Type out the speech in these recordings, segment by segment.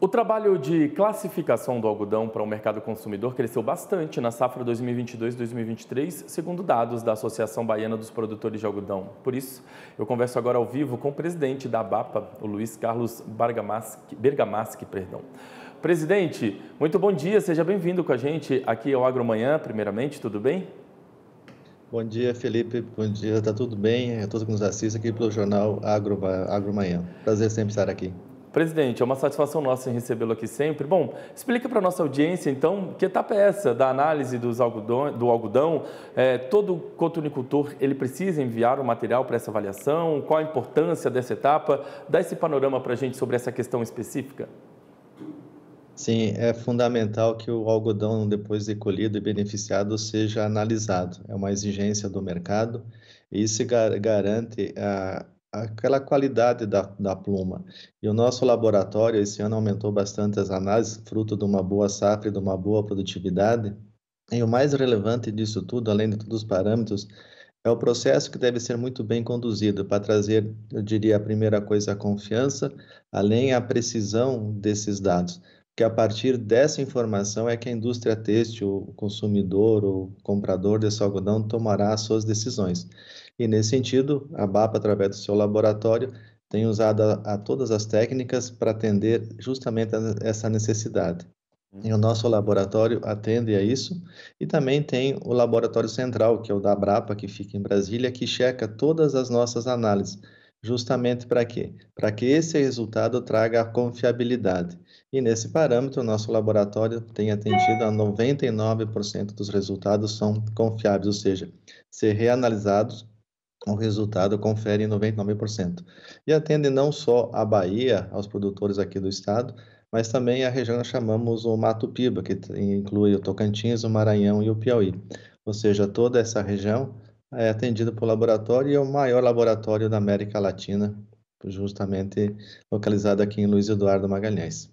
O trabalho de classificação do algodão para o mercado consumidor cresceu bastante na safra 2022-2023, segundo dados da Associação Baiana dos Produtores de Algodão. Por isso, eu converso agora ao vivo com o presidente da ABAPA, o Luiz Carlos Bergamaschi. perdão. Presidente, muito bom dia, seja bem-vindo com a gente aqui ao Agromanhã, primeiramente, tudo bem? Bom dia, Felipe. Bom dia, tá tudo bem? A todos que nos assistem aqui pelo jornal Agro, Agromanhã. Prazer sempre estar aqui. Presidente, é uma satisfação nossa em recebê-lo aqui sempre. Bom, explica para a nossa audiência, então, que etapa é essa da análise dos algodão, do algodão? É, todo cotonicultor, ele precisa enviar o material para essa avaliação? Qual a importância dessa etapa? Dá esse panorama para a gente sobre essa questão específica. Sim, é fundamental que o algodão, depois de colhido e beneficiado, seja analisado. É uma exigência do mercado e isso garante a aquela qualidade da, da pluma. E o nosso laboratório esse ano aumentou bastante as análises, fruto de uma boa safra e de uma boa produtividade. E o mais relevante disso tudo, além de todos os parâmetros, é o processo que deve ser muito bem conduzido para trazer, eu diria, a primeira coisa, a confiança, além a precisão desses dados que a partir dessa informação é que a indústria têxtil, o consumidor ou comprador desse algodão tomará as suas decisões. E nesse sentido, a BAP, através do seu laboratório, tem usado a, a todas as técnicas para atender justamente a, essa necessidade. E o nosso laboratório atende a isso. E também tem o laboratório central, que é o da Brapa, que fica em Brasília, que checa todas as nossas análises justamente para quê? Para que esse resultado traga confiabilidade. E nesse parâmetro, nosso laboratório tem atendido a 99% dos resultados são confiáveis, ou seja, se reanalisados, o resultado confere em 99%. E atende não só a Bahia, aos produtores aqui do estado, mas também a região que chamamos o Mato Piba, que inclui o Tocantins, o Maranhão e o Piauí. Ou seja, toda essa região é atendido por laboratório e é o maior laboratório da América Latina, justamente localizado aqui em Luiz Eduardo Magalhães.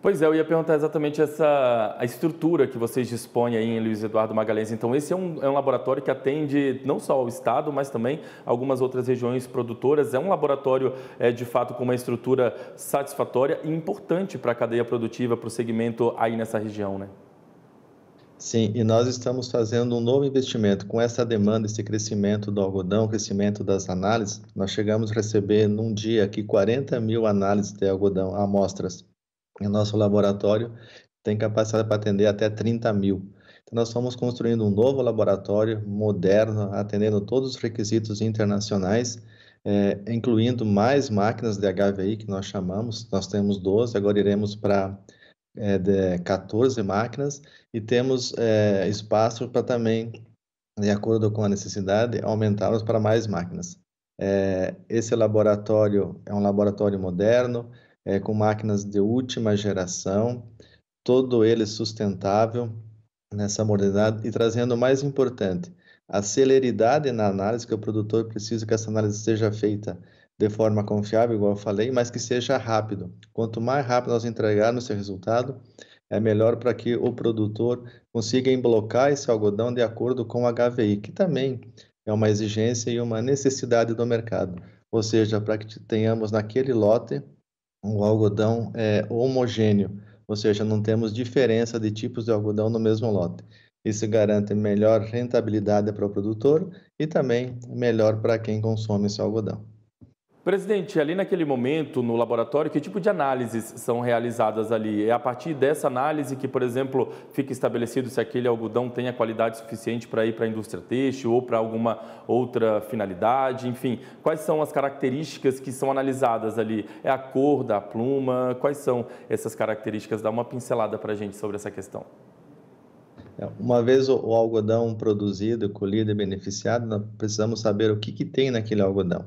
Pois é, eu ia perguntar exatamente essa a estrutura que vocês dispõem aí em Luiz Eduardo Magalhães. Então, esse é um, é um laboratório que atende não só ao Estado, mas também algumas outras regiões produtoras. É um laboratório, é, de fato, com uma estrutura satisfatória e importante para a cadeia produtiva, para o segmento aí nessa região, né? Sim, e nós estamos fazendo um novo investimento. Com essa demanda, esse crescimento do algodão, crescimento das análises, nós chegamos a receber num dia aqui 40 mil análises de algodão, amostras. E nosso laboratório tem capacidade para atender até 30 mil. Então, nós estamos construindo um novo laboratório moderno, atendendo todos os requisitos internacionais, é, incluindo mais máquinas de HVI, que nós chamamos. Nós temos 12, agora iremos para é, de 14 máquinas e temos é, espaço para também, de acordo com a necessidade, aumentá-los para mais máquinas. É, esse laboratório é um laboratório moderno, é, com máquinas de última geração, todo ele sustentável nessa modernidade e trazendo o mais importante, a celeridade na análise que o produtor precisa que essa análise seja feita de forma confiável, igual eu falei, mas que seja rápido. Quanto mais rápido nós entregarmos esse resultado, é melhor para que o produtor consiga emblocar esse algodão de acordo com o HVI, que também é uma exigência e uma necessidade do mercado. Ou seja, para que tenhamos naquele lote um algodão é, homogêneo, ou seja, não temos diferença de tipos de algodão no mesmo lote. Isso garante melhor rentabilidade para o produtor e também melhor para quem consome esse algodão. Presidente, ali naquele momento, no laboratório, que tipo de análises são realizadas ali? É a partir dessa análise que, por exemplo, fica estabelecido se aquele algodão tem a qualidade suficiente para ir para a indústria têxtil ou para alguma outra finalidade? Enfim, quais são as características que são analisadas ali? É a cor da pluma? Quais são essas características? Dá uma pincelada para a gente sobre essa questão. É, uma vez o algodão produzido, colhido e beneficiado, nós precisamos saber o que, que tem naquele algodão.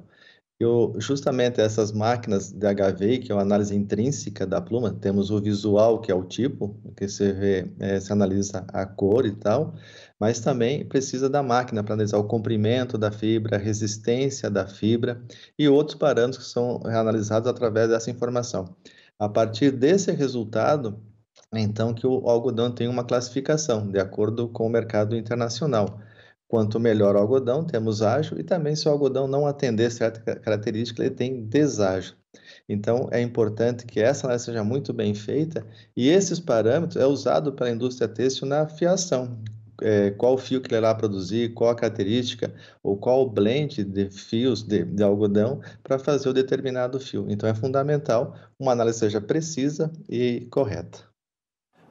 Eu, justamente essas máquinas de HV, que é uma análise intrínseca da pluma, temos o visual, que é o tipo, que você vê, é, se analisa a cor e tal, mas também precisa da máquina para analisar o comprimento da fibra, a resistência da fibra e outros parâmetros que são analisados através dessa informação. A partir desse resultado, então, que o algodão tem uma classificação, de acordo com o mercado internacional. Quanto melhor o algodão, temos ágil, e também se o algodão não atender certa característica, ele tem deságio. Então, é importante que essa análise seja muito bem feita, e esses parâmetros é usado pela indústria têxtil na fiação. É, qual fio que ele irá produzir, qual a característica ou qual o blend de fios de, de algodão para fazer o determinado fio. Então é fundamental uma análise seja precisa e correta.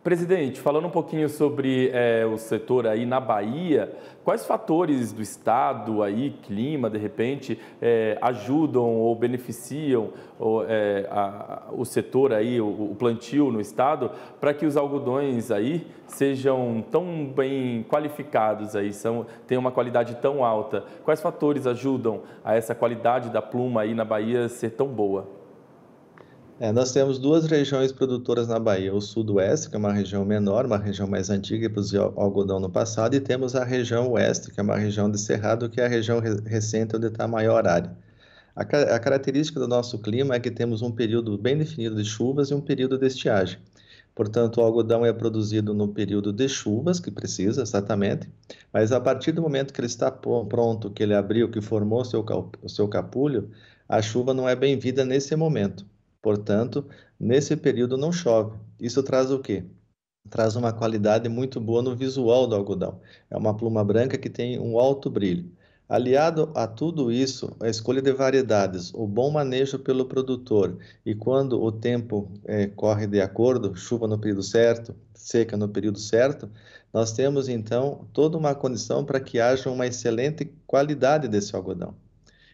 Presidente, falando um pouquinho sobre é, o setor aí na Bahia, quais fatores do estado aí, clima, de repente, é, ajudam ou beneficiam ou, é, a, o setor aí, o, o plantio no estado, para que os algodões aí sejam tão bem qualificados aí, são, tenham uma qualidade tão alta? Quais fatores ajudam a essa qualidade da pluma aí na Bahia ser tão boa? É, nós temos duas regiões produtoras na Bahia: o Sudoeste, que é uma região menor, uma região mais antiga que produziu algodão no passado, e temos a região Oeste, que é uma região de cerrado, que é a região recente onde está a maior área. A, a, característica do nosso clima é que temos um período bem definido de chuvas e um período de estiagem. Portanto, o algodão é produzido no período de chuvas, que precisa exatamente, mas a partir do momento que ele está pronto, que ele abriu, que formou seu, o seu capulho, a chuva não é bem-vinda nesse momento. Portanto, nesse período não chove. Isso traz o quê? Traz uma qualidade muito boa no visual do algodão. É uma pluma branca que tem um alto brilho. Aliado a tudo isso, a escolha de variedades, o bom manejo pelo produtor e quando o tempo é, corre de acordo, chuva no período certo, seca no período certo, nós temos então toda uma condição para que haja uma excelente qualidade desse algodão.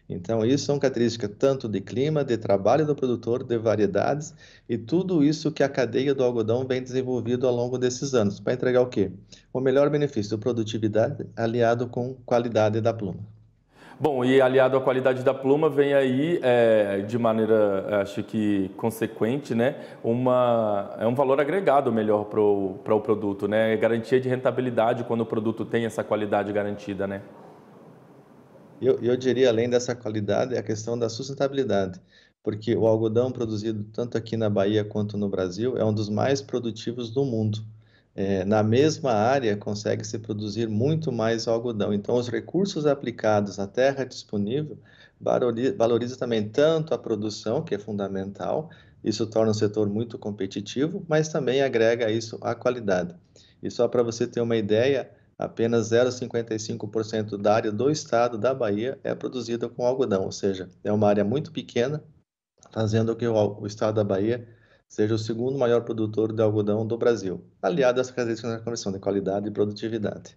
Então, isso são características tanto de clima, de trabalho do produtor, de variedades e tudo isso que a cadeia do algodão vem desenvolvido ao longo desses anos para entregar o quê? O melhor benefício, produtividade aliado com qualidade da pluma. Bom, e aliado à qualidade da pluma vem aí, é, de maneira, acho que consequente, né, uma, é um valor agregado melhor para o pro produto, né, é garantia de rentabilidade quando o produto tem essa qualidade garantida, né? Eu, eu diria, além dessa qualidade, é a questão da sustentabilidade, porque o algodão produzido tanto aqui na Bahia quanto no Brasil é um dos mais produtivos do mundo. É, na mesma área consegue-se produzir muito mais algodão. Então, os recursos aplicados à terra disponível valoriza também tanto a produção, que é fundamental, isso torna o setor muito competitivo, mas também agrega isso à qualidade. E só para você ter uma ideia, apenas 0,55% da área do estado da Bahia é produzida com algodão, ou seja, é uma área muito pequena, fazendo que o, o estado da Bahia seja o segundo maior produtor de algodão do Brasil, aliado às características da comissão de qualidade e produtividade.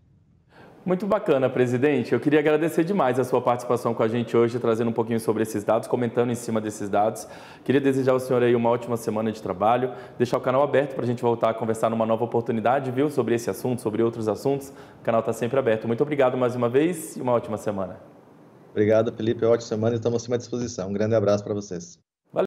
Muito bacana, presidente. Eu queria agradecer demais a sua participação com a gente hoje, trazendo um pouquinho sobre esses dados, comentando em cima desses dados. Queria desejar ao senhor aí uma ótima semana de trabalho, deixar o canal aberto para a gente voltar a conversar numa nova oportunidade, viu, sobre esse assunto, sobre outros assuntos. O canal está sempre aberto. Muito obrigado mais uma vez e uma ótima semana. Obrigado, Felipe. Ótima semana e estamos à disposição. Um grande abraço para vocês.